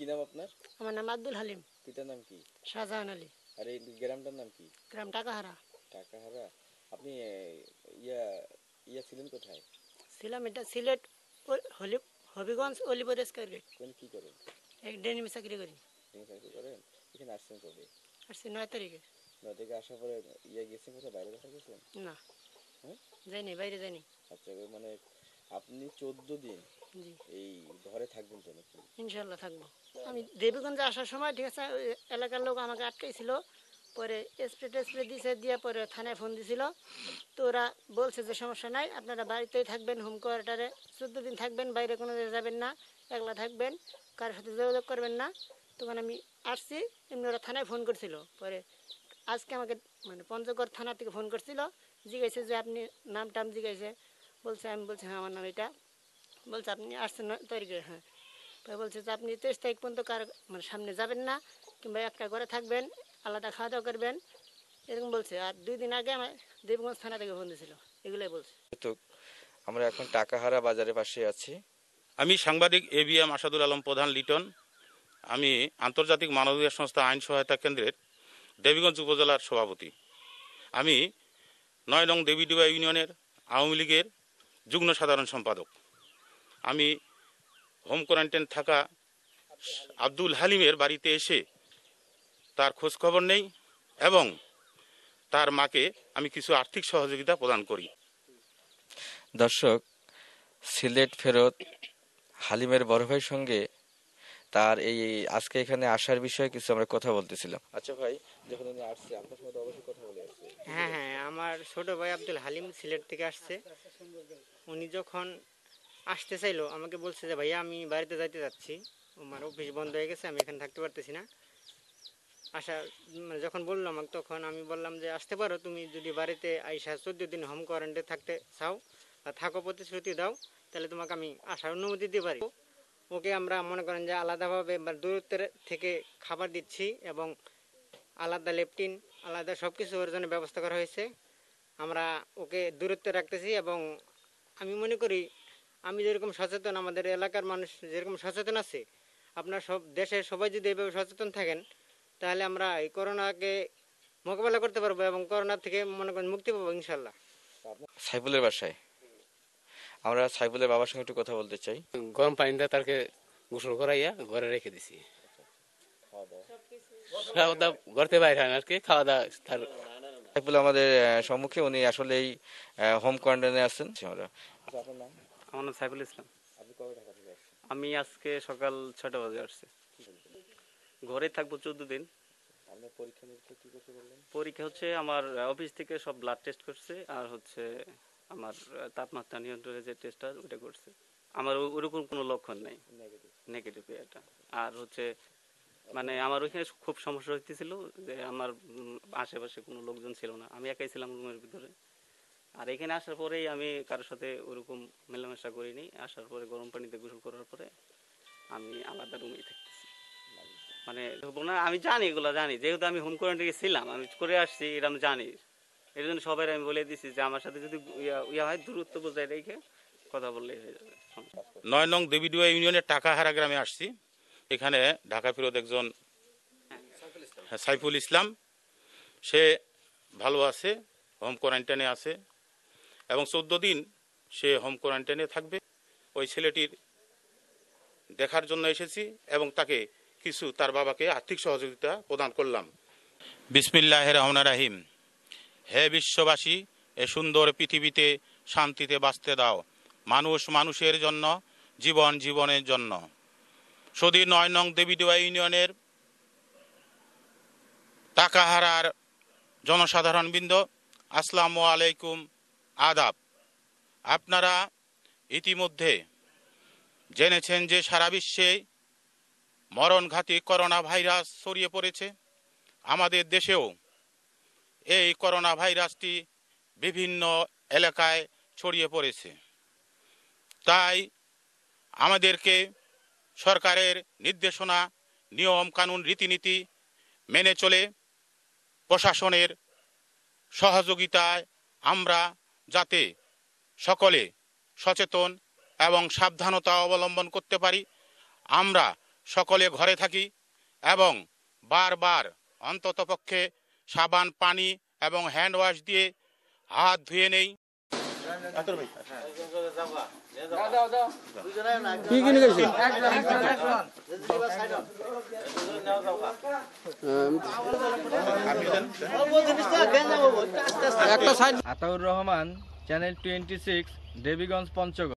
কি নাম আপনার আমার নাম আব্দুল হালিম পিতার নাম কি শাহজাহান আলী আর এই গ্রামটার নাম কি গ্রাম টাকাহারা টাকাহারা আপনি ইয়া ইয়া ছিলেন কোথায় ছিলাম এটা সিলেট হলি হবিগঞ্জ অলিপদেশ করবে কোন কি করেন এক ডেনিম চাকরি করি ডেনিমি চাকরি করেন এখানে আসছেন কবে আসছি নয় তারিখে নয় তারিখে আসার পরে ইয়া গেছেন কোথায় বাইরে কোথায় গেছেন না হ্যাঁ? যাইনি বাইরে যাইনি আচ্ছা মানে আপনি চোদ্দ দিন এই ঘরে থাকবেন তো নাকি ইনশাল্লাহ থাকবো আমি দেবীগঞ্জে আসার সময় ঠিক আছে এলাকার লোক আমাকে আটকেছিল পরে স্প্রে টেস্প্রে দিয়েছে দিয়ে পরে থানায় ফোন দিছিল তো ওরা বলছে যে সমস্যা নাই আপনারা বাড়িতেই থাকবেন হোম কোয়ার্টারে চোদ্দ দিন থাকবেন বাইরে কোনো যাবেন না একলা থাকবেন কারোর সাথে যোগাযোগ করবেন না তখন আমি আসছি এমনি ওরা থানায় ফোন করছিল পরে আজকে আমাকে মানে পঞ্চগড় থানা থেকে ফোন করছিল জিজ্ঞাসা যে আপনি নাম টাম জিজ্ঞাসা বলছে আমি বলছি হ্যাঁ আমার নাম এটা বলছে আপনি আসছেন তৈরি করে হ্যাঁ বলছে যে আপনি তেইশ তারিখ পর্যন্ত কার মানে সামনে যাবেন না কিংবা একটা ঘরে থাকবেন আলাদা খাওয়া দাওয়া করবেন এরকম বলছে আর দুই দিন আগে আমার দেবগঞ্জ থানা থেকে ফোন দিয়েছিল এগুলোই বলছে তো আমরা এখন টাকাহারা বাজারের পাশে আছি আমি সাংবাদিক A B M Asadul Alam Pradhan Liton আমি আন্তর্জাতিক মানবাধিকার সংস্থা আইন সহায়তা কেন্দ্রের দেবীগঞ্জ উপজেলার সভাপতি আমি নয় নং দেবীডিবা ইউনিয়নের আওয়ামী লীগের যুগ্ম সাধারণ সম্পাদক আমি হোম কোয়ারেন্টাইন থাকা আব্দুল হালিমের বাড়িতে এসে তার খোঁজ খবর নেই এবং তার মাকে আমি কিছু আর্থিক সহযোগিতা প্রদান করি দর্শক সিলেট ফেরত হালিমের বড় ভাইয়ের সঙ্গে তার এই আজকে এখানে আসার বিষয়ে কিছু আমরা কথা বলতেছিলাম আচ্ছা ভাই যখন উনি আসছে আপনার সাথে অবশ্যই কথা বলে আসছে হ্যাঁ হ্যাঁ আমার ছোট ভাই আব্দুল হালিম সিলেট থেকে আসছে উনি যখন আসতে চাইলো আমাকে বলছে যে ভাইয়া আমি বাড়িতে যাইতে যাচ্ছি আমার অফিস বন্ধ হয়ে গেছে আমি এখানে থাকতে পারতেছি না আসা মানে যখন বললো আমাকে তখন আমি বললাম যে আসতে পারো তুমি যদি বাড়িতে আইসা চোদ্দ দিন হোম কোয়ারেন্টাইন থাকতে চাও থাকো প্রতিশ্রুতি দাও তাহলে তোমাকে আমি আসার অনুমতি দিতে পারি ওকে আমরা মনে করেন যে আলাদাভাবে দূরত্বের থেকে খাবার দিচ্ছি এবং আলাদা লেপটিন আলাদা সব কিছু ওর জন্য ব্যবস্থা করা হয়েছে আমরা ওকে দূরত্বে রাখতেছি এবং আমি মনে করি আমি যেরকম সচেতন আমাদের এলাকার মানুষ যেরকম সচেতন আছে আপনার সব দেশের সবাই যদি এভাবে সচেতন থাকেন তাহলে আমরা এই করোনাকে মোকাবেলা করতে পারবো এবং করোনা থেকে মনে করেন মুক্তি পাবো ইনশাল্লাহ সাইফুলের বাসায় আমরা সাইফুলের বাবার সঙ্গে একটু কথা বলতে চাই গরম পানিতে তাকে গোসল করাইয়া ঘরে রেখে দিছি খাওয়া দাওয়া ঘরতে বাইরে হয় আর কি খাওয়া দাওয়া তার সাইফুল আমাদের সম্মুখে উনি আসলেই হোম কোয়ারেন্টাইনে আছেন আমরা আমার নাম সাইফুল ইসলাম আমি আজকে সকাল ছটা বাজে আসছি ঘরে থাকবো চোদ্দ দিন পরীক্ষা হচ্ছে আমার অফিস থেকে সব ব্লাড টেস্ট করছে আর হচ্ছে আমার তাপমাত্রা নিয়ন্ত্রণের যে টেস্টটা ওটা করছে আমার ওরকম কোনো লক্ষণ নেই নেগেটিভ এটা আর হচ্ছে মানে আমার ওইখানে খুব সমস্যা হইতেছিল যে আমার আশেপাশে কোনো লোকজন ছিল না আমি একাই ছিলাম রুমের ভিতরে আর এখানে আসার পরেই আমি কারোর সাথে ওরকম মেলামেশা করিনি আসার পরে গরম পানিতে গোসল করার পরে আমি আলাদা রুমেই থাকতেছি মানে না আমি জানি এগুলো জানি যেহেতু আমি হোম কোয়ারেন্টাইনে ছিলাম আমি করে আসছি এটা আমি জানি এর জন্য সবাই আমি বলে দিছি যে আমার সাথে যদি ইয়া হয় দূরত্ব বজায় রেখে কথা বললেই হয়ে যাবে নয় নং দেবিডুয়া ইউনিয়নের টাকাহারা গ্রামে আসছি এখানে ঢাকা ফেরত একজন হ্যাঁ, সাইফুল ইসলাম সে ভালো আছে হোম কোয়ারেন্টাইনে আছে এবং চোদ্দ দিন সে হোম কোয়ারেন্টাইনে থাকবে ওই ছেলেটির দেখার জন্য এসেছি এবং তাকে কিছু তার বাবাকে আর্থিক সহযোগিতা প্রদান করলাম বিসমিল্লাহ রহমান রাহিম হে বিশ্ববাসী এ সুন্দর পৃথিবীতে শান্তিতে বাঁচতে দাও মানুষ মানুষের জন্য জীবন জীবনের জন্য সদী নয় নং দেবীদুয়া ইউনিয়নের টাকাহারার জনসাধারণবৃন্দ আসসালাম আলাইকুম আদাব আপনারা ইতিমধ্যে জেনেছেন যে সারা বিশ্বে মরণঘাতী করোনা ভাইরাস ছড়িয়ে পড়েছে আমাদের দেশেও এই করোনা ভাইরাসটি বিভিন্ন এলাকায় ছড়িয়ে পড়েছে তাই আমাদেরকে সরকারের নির্দেশনা নিয়ম কানুন রীতিনীতি মেনে চলে প্রশাসনের সহযোগিতায় আমরা যাতে সকলে সচেতন এবং সাবধানতা অবলম্বন করতে পারি আমরা সকলে ঘরে থাকি এবং বারবার অন্ততপক্ষে সাবান পানি এবং হ্যান্ড ওয়াশ দিয়ে হাত ধুয়ে নেই হ্যাঁ। Ataur Rahman channel twenty six Debiganj Panchagarh